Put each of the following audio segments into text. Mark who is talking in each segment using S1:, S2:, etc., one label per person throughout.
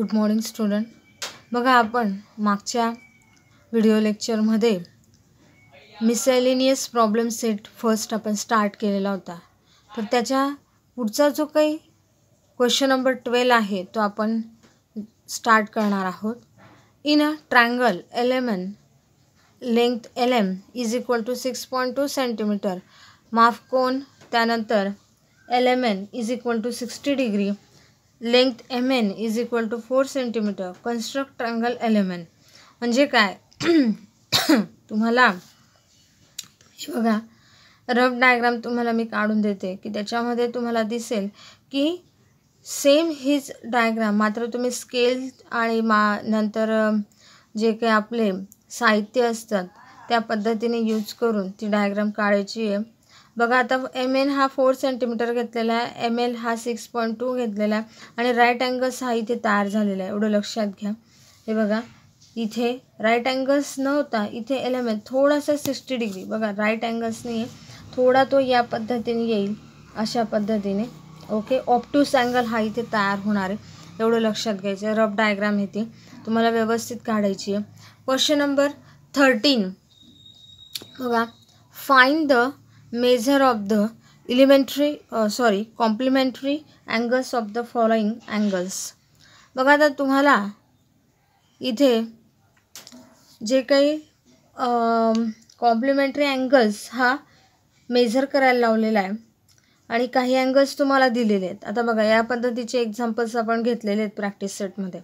S1: good morning student बघा आपण मागच्या व्हिडिओ लेक्चरमध्ये मिसेलिनियस प्रॉब्लेम सेट फर्स्ट आपण स्टार्ट केलेला होता तर त्याच्या पुढचा जो काही क्वेश्चन नंबर ट्वेल्व आहे तो आपण स्टार्ट करणार आहोत in a triangle N length L M is equal to six point two centimetre माफ कोन त्यानंतर L M N is equal to sixty degree length M N is equal to four centimetre construct triangle N म्हणजे काय तुम्हाला बघा rough diagram तुम्हाला मी काढून देते की त्याच्यामध्ये तुम्हाला दिसेल की सेम हीच डायग्राम मात्र तुम्ही स्केल आणि मा नंतर जे काही आपले साहित्य असतात त्या पद्धतीने यूज करून ती डायग्राम काढायची आहे बघा आता एम एन हा फोर सेंटीमीटर घेतलेला आहे एम एल हा सिक्स पॉईंट टू घेतलेला आहे आणि राईट अँगल्स हा इथे तयार झालेला आहे एवढं लक्षात घ्या हे बघा इथे राईट अँगल्स नव्हता इथे एल एम एल थोडासा सिक्स्टी डिग्री बघा राईट अँगल्स नाही आहे थोडा तो या पद्धतीने येईल अशा पद्धतीने ओके ऑप्टूस अँगल हा इथे तयार होणार आहे एवढं लक्षात घ्यायचं आहे रफ डायग्राम येते तुम्हाला व्यवस्थित काढायची आहे क्वेश्चन नंबर थर्टीन बघा find the measure of the elementary sorry complementary angles of the following angles बघा तर तुम्हाला इथे जे काही कॉम्प्लिमेंटरी अँगल्स हा मेजर करायला लावलेला आहे आणि काही अँगल्स तुम्हाला दिलेले आहेत आता बघा या पद्धतीचे एक्झाम्पल्स आपण घेतलेले आहेत प्रॅक्टिस सेटमध्ये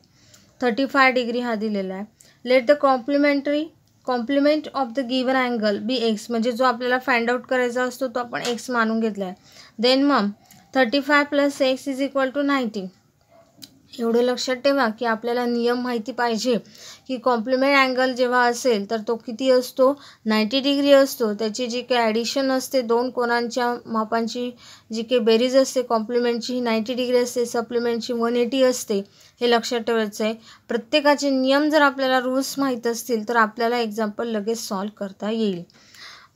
S1: थर्टी फाय डिग्री हा दिलेला आहे let the complementary complement of the given angle be x म्हणजे जो आपल्याला फाइंड आउट करायचा असतो तो आपण एक्स मानून घेतला आहे देन मग thirty five plus x is equal to ninety एवढं लक्षात ठेवा की आपल्याला नियम माहिती पाहिजे की कॉम्प्लिमेंट अँगल जेव्हा असेल तर तो किती असतो नाईंटी डिग्री असतो त्याची जी काही ॲडिशन असते दोन कोणांच्या मापांची जी काही बेरीज असते कॉम्प्लिमेंटची ही नाईंटी डिग्री असते सप्लिमेंटची वन एटी असते हे लक्षात ठेवायचं आहे प्रत्येकाचे नियम जर आपल्याला रूल्स माहीत असतील तर आपल्याला एक्झाम्पल लगेच सॉल्व करता येईल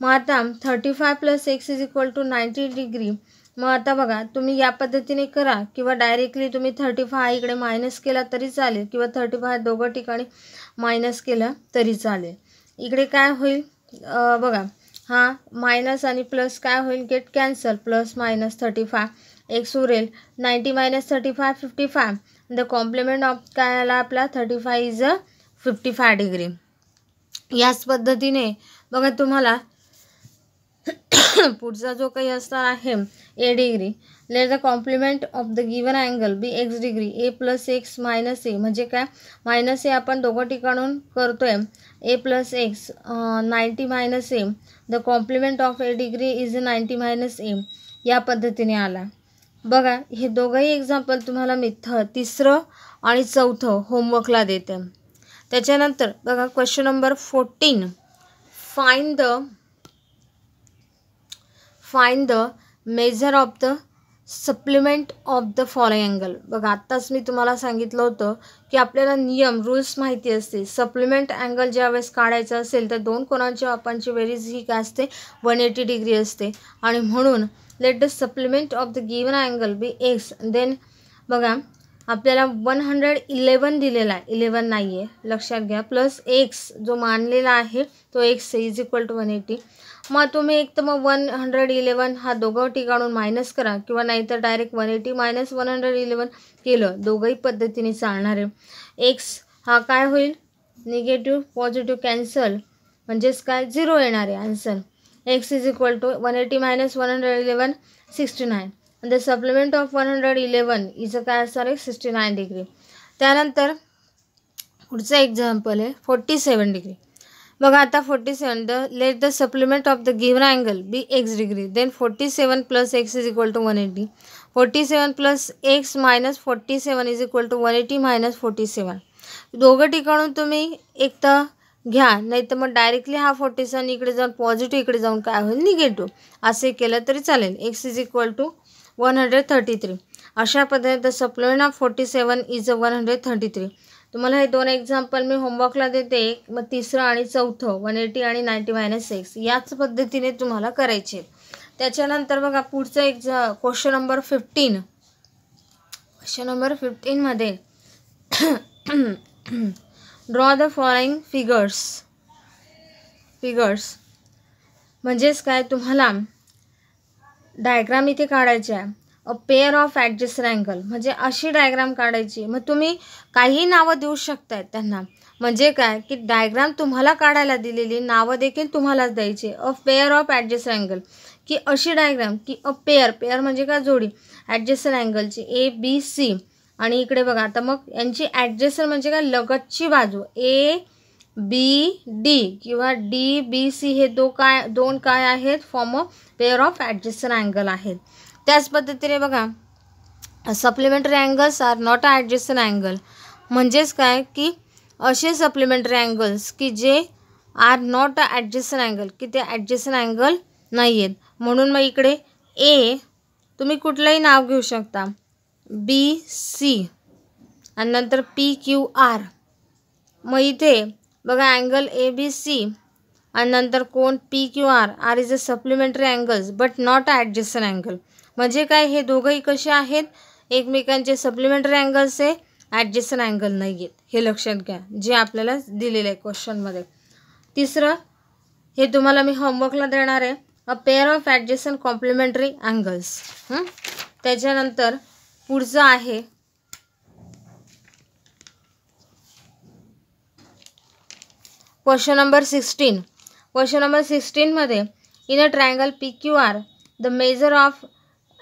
S1: मग आता thirty five plus x is equal to ninety degree मग आता बघा तुम्ही या पद्धतीने करा किंवा डायरेक्टली तुम्ही थर्टी फाय इकडे मायनस केला तरी चालेल किंवा थर्टी फाय दोघं ठिकाणी मायनस केला तरी चालेल इकडे काय होईल बघा हा मायनस आणि प्लस काय होईल get cancel plus minus thirty five x उरेल ninety minus thirty five fifty five the complement of काय आला आपला thirty five is a fifty five degree याच पद्धतीने बघा तुम्हाला पुढचा जो काही असणार आहे A degree let the complement of the given angle be x degree A plus x minus A म्हणजे काय मायनस ए आपण दोघं ठिकाणून करतो आहे A plus x ninety minus A the complement of A degree is ninety minus A या पद्धतीने आला बघा हे दोघंही एक्झाम्पल तुम्हाला मी तिसरं आणि चौथं होमवर्कला देते त्याच्यानंतर बघा question number fourteen find the find the measure of the supplement of the following angle बघा आत्ताच मी तुम्हाला सांगितलं होतं की आपल्याला नियम रूल्स माहिती असते सप्लिमेंट अँगल वेळेस काढायचं असेल तर दोन कोणांच्या आपणची वेरीज ही काय असते वन एटी डिग्री असते आणि म्हणून let the supplement of the given angle be x then बघा आपल्याला वन हंड्रेड इलेवन दिलेला आहे इलेवन नाही आहे लक्षात घ्या प्लस एक्स जो मानलेला आहे तो x is equal to one eighty मग तुम्ही एक तर मग वन हंड्रेड इलेवन हा दोघं ठिकाणून मायनस करा किंवा नाहीतर direct one eighty minus one hundred eleven केलं दोघंही पद्धतीने चालणार आहे एक्स हा काय होईल निगेटिव्ह पॉझिटिव्ह कॅन्सल म्हणजेच काय झिरो येणार आहे answer x is equal to one eighty minus one hundred eleven sixty nine the supplement of one hundred eleven इचं काय असणार आहे सिक्स्टी नाईन डिग्री त्यानंतर पुढचं एक्झाम्पल आहे फोर्टी सेवन डिग्री बघा आता forty seven the let the supplement of the given angle be x degree then forty seven plus x is equal to one eighty forty seven plus x minus forty seven is equal to one eighty minus forty seven दोघं ठिकाणून तुम्ही एक तर घ्या नाही तर मग directly हा फोर्टी सेवन इकडे जाऊन पॉझिटिव्ह इकडे जाऊन काय होईल निगेटिव्ह असे केलं तरी चालेल x is equal to one hundred thirty three अशा पद्धतीने the supplement of forty seven is a one hundred thirty three तुम्हाला हे दोन एक्झाम्पल मी होमवर्कला देते मग तिसरं आणि चौथं वन एटी आणि नाईन्टी मायनस सिक्स याच पद्धतीने तुम्हाला करायचे त्याच्यानंतर बघा पुढचं एक्झा question number fifteen question number फिफ्टीनमध्ये draw the following figures figures म्हणजेच काय तुम्हाला डायग्राम इथे काढायचे आहे a pair of adjacent angle म्हणजे अशी डायग्राम काढायची मग तुम्ही काही नावं देऊ शकताय त्यांना म्हणजे काय की डायग्राम तुम्हाला काढायला दिलेली नावं देखील तुम्हालाच द्यायचे a pair of adjacent angle की अशी डायग्राम की अ पेअर पेअर म्हणजे काय जोडी ॲडजस्टर अँगलची ए बी सी आणि इकडे बघा आता मग यांची ॲडजस्टर म्हणजे काय लगतची बाजू ए बी डी किंवा डी बी सी हे दो काय दोन काय आहेत form a pair of adjacent angle आहेत त्याच पद्धतीने बघा supplementary angles are not a adjacent angle म्हणजेच काय की असे सप्लिमेंटरी अँगल्स की जे are not a adjacent angle की ते ॲडजस्टन अँगल नाही आहेत म्हणून मग इकडे ए तुम्ही कुठलंही नाव घेऊ शकता बी सी आणि नंतर पी क्यू आर मग इथे बघा अँगल ए बी सी आणि नंतर कोण P Q R R is a supplementary angles but not a adjacent angle म्हणजे काय हे दोघंही कसे आहेत एकमेकांचे सप्लिमेंटरी अँगल्स आहे ॲडजस्टन अँगल नाही आहेत हे लक्षात घ्या जे आपल्याला दिलेलं आहे क्वेश्चनमध्ये तिसरं हे तुम्हाला मी होमवर्कला देणार आहे a pair of adjacent complementary angles त्याच्यानंतर पुढचं आहे question number sixteen question number सिक्स्टीनमध्ये in a triangle P Q R the measure of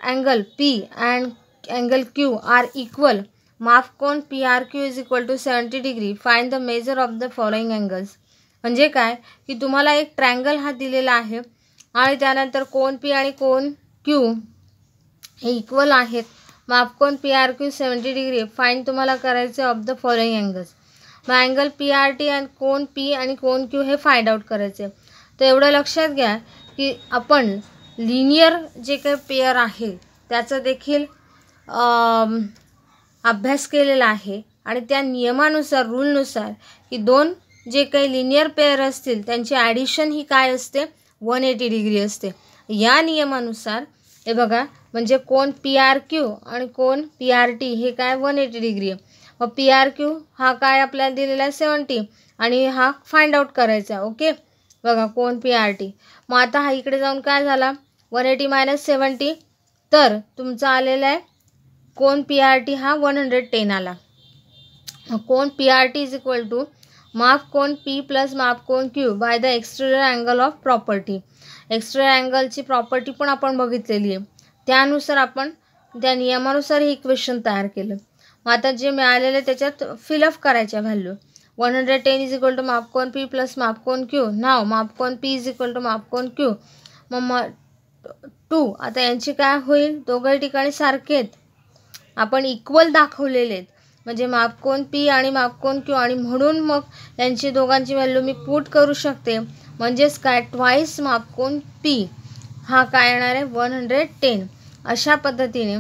S1: angle P and angle Q R equal माफ कोन P R Q is equal to seventy degree find the measure of the following angles म्हणजे काय की तुम्हाला एक triangle हा दिलेला आहे आणि त्यानंतर कोन पी आणि कोन क्यू हे इक्वल आहेत माफ कोन P R Q seventy degree find तुम्हाला करायचे ऑफ द फॉलोईंग अँगल्स मग angle P R T and कोन पी आणि कोन क्यू हे फाइंड आउट करायचे तर एवढं लक्षात घ्या की आपण लिनियर जे काही पेयर आहे त्याचं देखील अभ्यास केलेला आहे आणि त्या नियमानुसार रूलनुसार की दोन जे काही लिनियर पेयर असतील त्यांची ॲडिशन ही काय असते वन एटी डिग्री असते या नियमानुसार हे बघा म्हणजे कोण पी आर क्यू आणि कोण पी आर टी हे काय वन एटी डिग्री आहे मग पी आर क्यू हा काय आपल्याला दिलेला आहे सेवन्टी आणि हा फाइंड आउट करायचा ओके बघा कोण पी आर टी मग आता हा इकडे जाऊन काय झाला वन एटी मायनस सेवन्टी तर तुमचा आलेला आहे कोण पी आर टी हा वन हंड्रेड टेन आला कोण P R T is equal to माफ कोण पी प्लस माफ कोण Q by the exterior angle of property angle अँगलची प्रॉपर्टी पण आपण बघितलेली आहे त्यानुसार आपण त्या नियमानुसार हे इक्वेशन तयार केलं मग आता जे मिळालेलं त्याच्यात फिलअप करायच्या value one hundred ten is equal to मापकोन पी प्लस मापकोन क्यू नाव मापकोन पी इज इक्वल टू मापकोन क्यू मग टू आता यांची काय होईल दोघं ठिकाणी सारखेत आपण इक्वल दाखवलेले आहेत म्हणजे मापकोन पी आणि मापकोन क्यू आणि म्हणून मग यांची दोघांची व्हॅल्यू मी पूट करू शकते म्हणजेच काय ट्वाईस मापकोन पी हा काय येणार आहे वन हंड्रेड टेन अशा पद्धतीने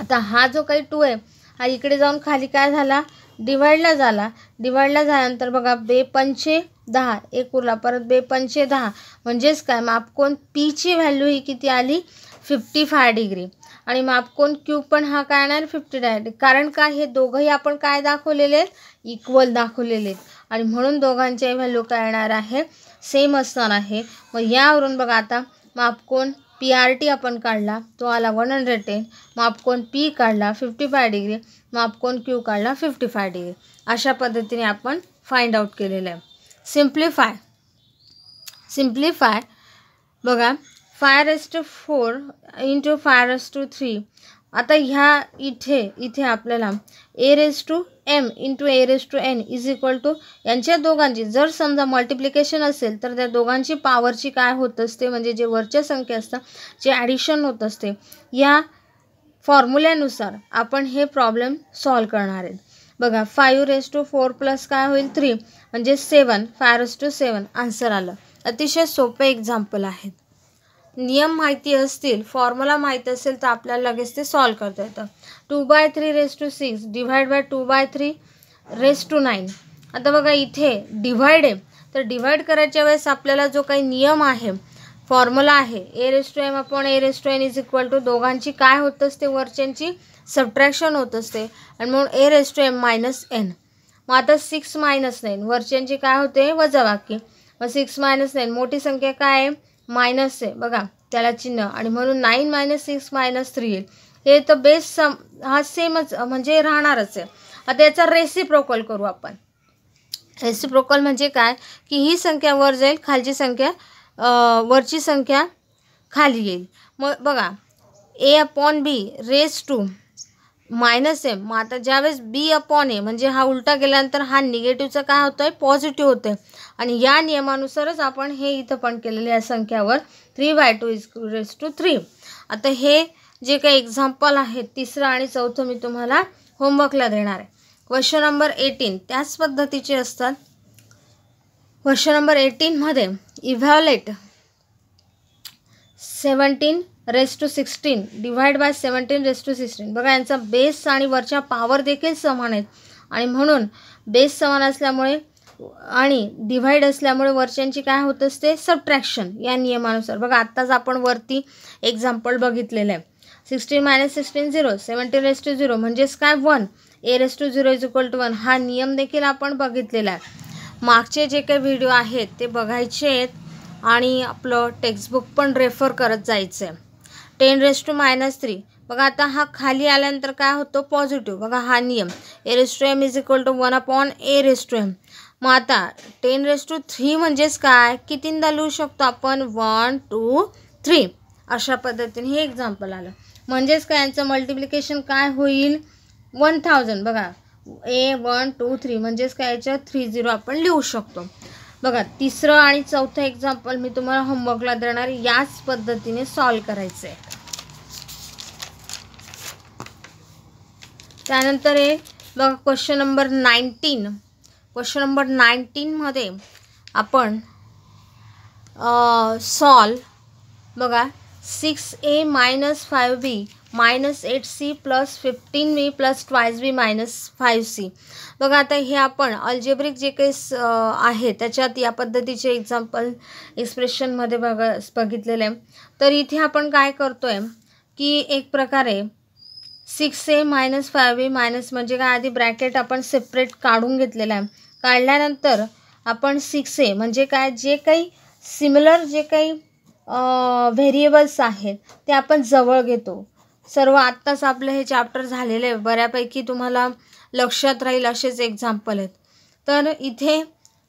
S1: आता हा जो काही टू आहे हा इकडे जाऊन खाली काय झाला डिवाइडला झाला डिवाईडला झाल्यानंतर बघा बे पंचे दहा एक उरला परत बे पंचे दहा म्हणजेच काय मापकोन पीची व्हॅल्यू ही किती आली फिफ्टी फाय डिग्री आणि मापकोन क्यू पण हा काय येणार फिफ्टी डायग्री कारण का हे दोघंही आपण काय दाखवलेले आहेत इक्वल दाखवलेले आहेत आणि म्हणून दोघांचे व्हॅल्यू काय येणार आहे सेम असणार आहे मग यावरून बघा आता मापकोन पी आर टी आपण काढला तो आला वन हंड्रेड टेन मापकोन पी काढला फिफ्टी फाय डिग्री मापकोन क्यू काढला फिफ्टी फाय डिग्री अशा पद्धतीने आपण फाइंड आउट केलेलं आहे सिम्प्लिफाय सिम्प्लिफाय बघा five two four into five raise to three आता ह्या इथे इथे आपल्याला A raise to M into A raise to N is equal to यांच्या दोघांची जर समजा मल्टिप्लिकेशन असेल तर त्या दोघांची पावरची काय होत असते म्हणजे जे वरच्या संख्या असतात जे ॲडिशन होत असते या फॉर्म्युल्यानुसार आपण हे प्रॉब्लेम सॉल्व करणार आहेत बघा five raise to four plus काय होईल थ्री म्हणजे seven five raise to seven answer आलं अतिशय सोपे एक्झाम्पल आहेत नियम माहिती असतील फॉर्म्युला माहीत असेल तर आपल्याला लगेच ते सॉल्व करता येतं two by three raise to six divide by two by three raise to nine आता बघा इथे डिव्हाइड आहे तर डिव्हाइड करायच्या वेळेस आपल्याला जो काही नियम आहे फॉर्म्युला आहे A to M upon A to N is equal to दोघांची काय होत असते वरच्यांची सबट्रॅक्शन होत असते आणि म्हणून A to M minus N मग आता सिक्स मायनस नाईन वरच्यांची काय होते वजावाकी मग सिक्स मायनस नाईन मोठी संख्या काय आहे मायनस आहे बघा त्याला चिन्ह आणि म्हणून nine minus six minus three येईल हे तर बेस सम हा सेमच म्हणजे राहणारच आहे आता याचा रेसिप्रोकॉल करू आपण प्रोकॉल म्हणजे काय की ही संख्या वर जाईल खालची संख्या वरची संख्या खाली येईल मग बघा A upon B raise to minus M मग आता ज्यावेळेस बी अपॉन ए म्हणजे हा उलटा गेल्यानंतर हा निगेटिव्हचा काय होतो आहे पॉझिटिव्ह होतं आहे आणि या नियमानुसारच आपण हे इथं पण केलेलं या संख्यावर three by two is raise to three आता हे जे काही एक्झाम्पल आहे तिसरं आणि चौथं मी तुम्हाला होमवर्कला देणार आहे क्वेश्चन नंबर एटीन त्याच पद्धतीचे असतात वर्ष नंबर एटीनमध्ये evaluate seventeen raise to sixteen divide by seventeen raise to sixteen बघा यांचा बेस आणि वरच्या पॉवर देखील समान आहेत आणि म्हणून बेस समान असल्यामुळे आणि डिव्हाइड असल्यामुळे वरच्यांची काय होत असते सबट्रॅक्शन या नियमानुसार बघा आत्ताच आपण वरती एक्झाम्पल बघितलेलं आहे sixteen minus sixteen zero seventeen raise to zero म्हणजेच काय one A raise to zero is equal to one हा नियम देखील आपण बघितलेला आहे मागचे जे काही व्हिडिओ आहेत ते बघायचे आहेत आणि आपलं टेक्स्टबुक पण रेफर करत जायचं आहे ten raise to minus three बघा आता हा खाली आल्यानंतर काय होतो पॉझिटिव्ह बघा हा नियम A raise to M is equal to one upon A raise to M मग आता टेन रेस टू थ्री म्हणजेच काय कितींदा लिहू शकतो आपण वन टू थ्री अशा पद्धतीने हे एक्झाम्पल आलं म्हणजेच काय यांचं मल्टिप्लिकेशन काय होईल वन थाउजंड बघा ए वन टू थ्री म्हणजेच काय याच्यात थ्री झिरो आपण लिहू शकतो बघा तिसरं आणि चौथं एक्झाम्पल मी तुम्हाला होमवर्कला देणार याच पद्धतीने सॉल्व करायचं आहे त्यानंतर हे बघा question number nineteen question number नाईन्टीनमध्ये आपण सॉल्व बघा six A minus five B minus eight C plus fifteen V plus twice B minus five C बघा आता हे आपण अल्जेब्रिक जे काही आहे त्याच्यात या पद्धतीचे एक्झाम्पल एक्सप्रेशनमध्ये बघा बघितलेलं आहे तर इथे आपण काय करतो आहे की एक प्रकारे six A minus five A minus म्हणजे काय आधी ब्रॅकेट आपण सेपरेट काढून घेतलेलं आहे काढल्यानंतर आपण सिक्स ए म्हणजे काय जे काही सिमिलर जे काही व्हेरिएबल्स आहेत ते आपण जवळ घेतो सर्व आत्ताच आपलं हे चॅप्टर झालेलं आहे बऱ्यापैकी तुम्हाला लक्षात राहील असेच एक्झाम्पल आहेत तर इथे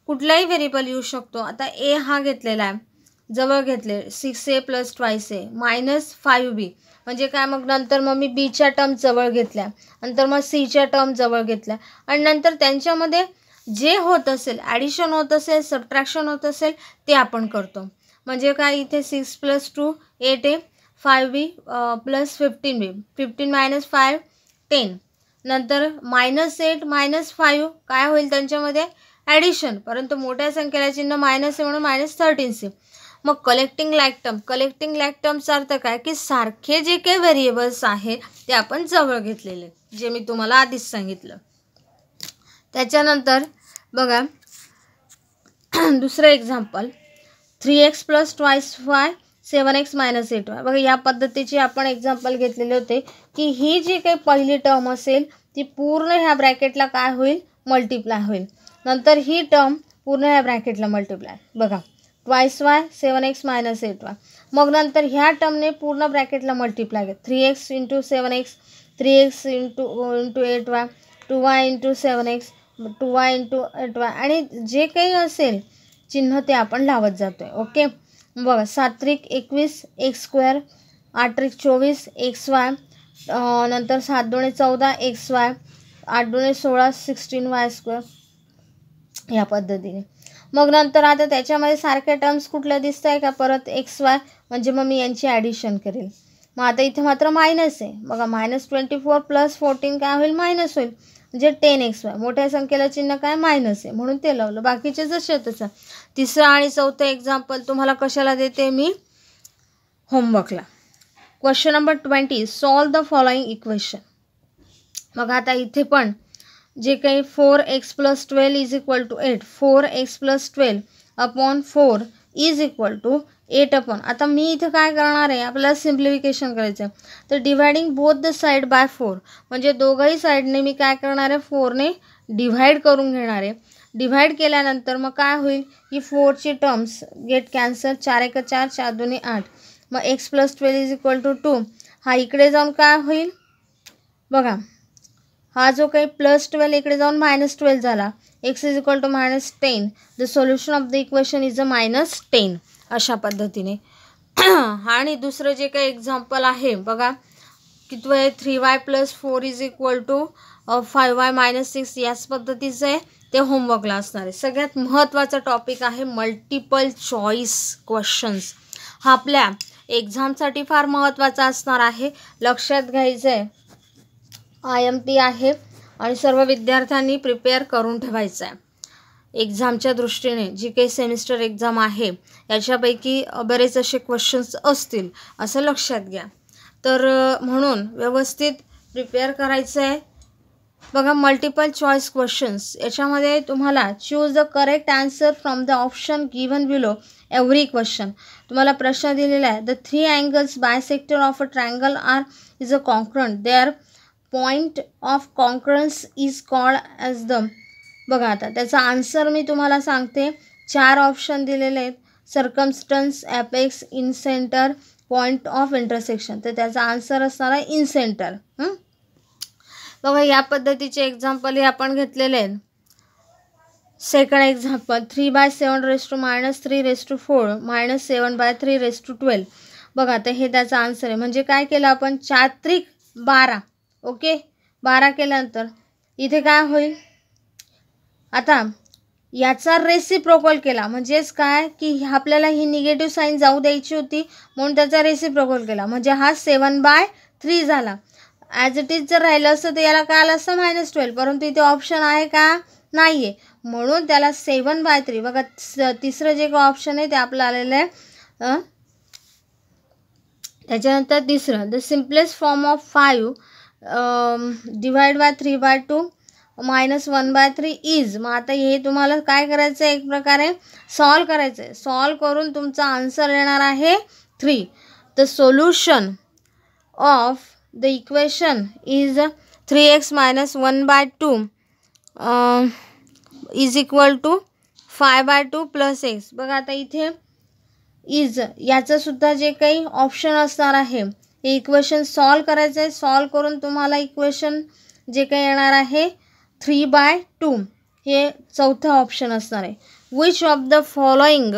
S1: कुठलाही व्हेरिएबल येऊ शकतो आता ए हा घेतलेला आहे जवळ घेतले six A plus twice A minus five B म्हणजे काय मग नंतर मग मी बीच्या टर्म जवळ घेतल्या नंतर मग सीच्या टर्म जवळ घेतल्या आणि नंतर त्यांच्यामध्ये जे होत असेल ॲडिशन होत असेल सबट्रॅक्शन होत असेल ते आपण करतो म्हणजे काय इथे six plus two eight A five B plus fifteen B fifteen minus five ten नंतर मायनस एट मायनस फाईव्ह काय होईल त्यांच्यामध्ये ॲडिशन परंतु मोठ्या संख्येला चिन्ह मायनस आहे म्हणून मायनस थर्टीन सी मग कलेक्टिंग लॅक्टम कलेक्टिंग लॅक्टमचा अर्थ काय की सारखे जे काही व्हेरिएबल्स आहेत ते आपण जवळ घेतलेले जे मी तुम्हाला आधीच सांगितलं त्याच्यानंतर बघा दुसरं example three X plus twice five seven X minus eight Y बघा या पद्धतीची आपण एक्झाम्पल घेतलेले होते की ही जी काही पहिली टर्म असेल ती पूर्ण ह्या ब्रॅकेटला काय होईल मल्टिप्लाय होईल नंतर ही टर्म पूर्ण ह्या ब्रॅकेटला मल्टिप्लाय बघा twice Y seven X minus eight Y मग नंतर ह्या टर्मने पूर्ण ब्रॅकेटला मल्टिप्लाय घ्या three X into seven X three X into into eight Y two Y into seven X two Y into eight Y आणि जे काही असेल चिन्ह ते आपण लावत जातो आहे ओके बघा सात्रिक एकवीस एक स्क्वेअर आठ चोवीस एक्स वाय नंतर सात दोणे चौदा एक्स वाय आठ दोणे सोळा सिक्स्टीन वाय स्क्वेअर ह्या पद्धतीने मग नंतर आता त्याच्यामध्ये सारख्या टर्म्स कुठल्या दिसत आहे का परत एक्स वाय म्हणजे मग मी यांची ॲडिशन करेल मग आता इथे मात्र मायनस आहे बघा minus twenty four plus fourteen काय होईल मायनस होईल जे म्हणजे टेन एक्स वाय मोठ्या संख्येला चिन्ह काय मायनस आहे म्हणून ते लावलं बाकीचे जसे तसं तिसरं आणि चौथं एक्झाम्पल तुम्हाला कशाला देते मी होमवर्कला question number twenty solve the following equation मग आता इथे पण जे काही four X plus twelve is equal to eight four X plus twelve upon four is equal to eight upon आता मी इथं काय करणार आहे आपल्याला सिम्प्लिफिकेशन करायचं तर dividing both the side by four म्हणजे दोघंही साईडने मी काय करणार आहे फोरने डिव्हाइड करून घेणार आहे डिव्हाइड केल्यानंतर मग काय होईल की फोरची टर्म्स गेट कॅन्सल चार एक चार चार दोन्ही आठ मग X plus twelve is equal to to two इकडे जाऊन काय होईल बघा हा जो काही प्लस ट्वेल्व इकडे जाऊन मायनस ट्वेल्व झाला X is equal to minus ten the solution of the equation is a minus ten अशा पद्धतीने आणि दुसरं जे काही एक्झाम्पल आहे बघा कितवं आहे three Y plus four is equal to five Y minus six याच पद्धतीचं आहे ते होमवर्कला असणार आहे सगळ्यात महत्त्वाचा टॉपिक आहे मल्टिपल चॉईस क्वेश्चन्स हा आपल्या एक्झामसाठी फार महत्त्वाचा असणार आहे लक्षात घ्यायचं आहे आय एम पी आहे आणि सर्व विद्यार्थ्यांनी प्रिपेअर करून ठेवायचं आहे एक्झामच्या दृष्टीने जी काही सेमिस्टर एक्झाम आहे याच्यापैकी बरेच असे क्वेश्चन्स असतील असं लक्षात घ्या तर म्हणून व्यवस्थित प्रिपेअर करायचं आहे बघा मल्टिपल चॉईस क्वेश्चन्स याच्यामध्ये तुम्हाला choose the correct answer from the option given below every question तुम्हाला प्रश्न दिलेला आहे the three angles bisector of a triangle are is a concurrent they are point of concurrence is called as the बघा आता त्याचा answer मी तुम्हाला सांगते चार ऑप्शन दिलेले आहेत circumcentre apex incentre point of intersection तर त्याचा आन्सर असणार आहे इन सेंटर बघा या पद्धतीचे एक्झाम्पल हे आपण घेतलेले आहेत second example three by seven raise to minus three raise to four minus seven by three raise to twelve बघा तर हे त्याचा आन्सर आहे म्हणजे काय केलं आपण चात्रिक बारा ओके बारा केल्यानंतर इथे काय होईल आता याचा रेसिप्रोकॉल केला म्हणजेच काय की आपल्याला ही निगेटिव्ह साईन जाऊ द्यायची होती म्हणून त्याचा रेसिप्रोकॉल केला म्हणजे हा सेवन बाय थ्री झाला ॲज इट इज जर राहिलं असतं तर याला काय आलं असतं मायनस ट्वेल्व परंतु इथे ऑप्शन आहे का नाही आहे म्हणून त्याला सेवन बाय थ्री बघा तिसरं जे काय ऑप्शन आहे ते आपलं आलेलं आहे त्याच्यानंतर तिसरं the simplest form of five divide by three by two minus one by three is मग आता हे तुम्हाला काय करायचं आहे एक प्रकारे सॉल्व करायचं आहे सॉल्व करून तुमचा आन्सर येणार आहे three the solution of the equation is three X minus one by two is equal to five by two plus X बघा आता इथे इज याचंसुद्धा जे काही ऑप्शन असणार आहे हे इक्वेशन सॉल्व करायचं आहे सॉल्व करून तुम्हाला इक्वेशन जे काही येणार आहे थ्री बाय टू हे चौथं ऑप्शन असणार आहे which of the following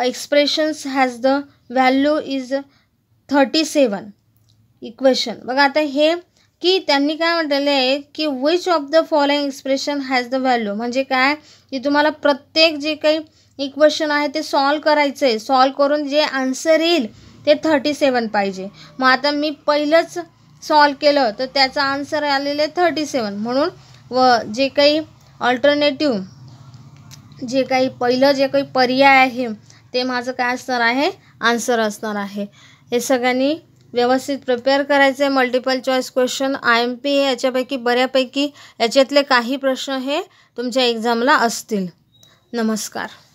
S1: expressions has the value is thirty seven equation बघा आता हे की त्यांनी काय म्हटलेलं आहे की which of the following expression has the value म्हणजे काय की तुम्हाला प्रत्येक जे काही इक्वेशन आहे ते सॉल्व करायचं आहे सॉल्व करून जे आन्सर येईल ते थर्टी सेवन पाहिजे मग आता मी पहिलंच सॉल्व केलं तर त्याचा आन्सर आलेलं आहे थर्टी सेवन म्हणून व जे काही ऑल्टरनेटिव्ह जे काही पहिलं जे काही पर्याय आहे ते माझं काय असणार आहे आन्सर असणार आहे हे सगळ्यांनी व्यवस्थित प्रिपेअर करायचं आहे multiple choice question I M P याच्यापैकी बऱ्यापैकी याच्यातले काही प्रश्न हे तुमच्या एक्झामला असतील नमस्कार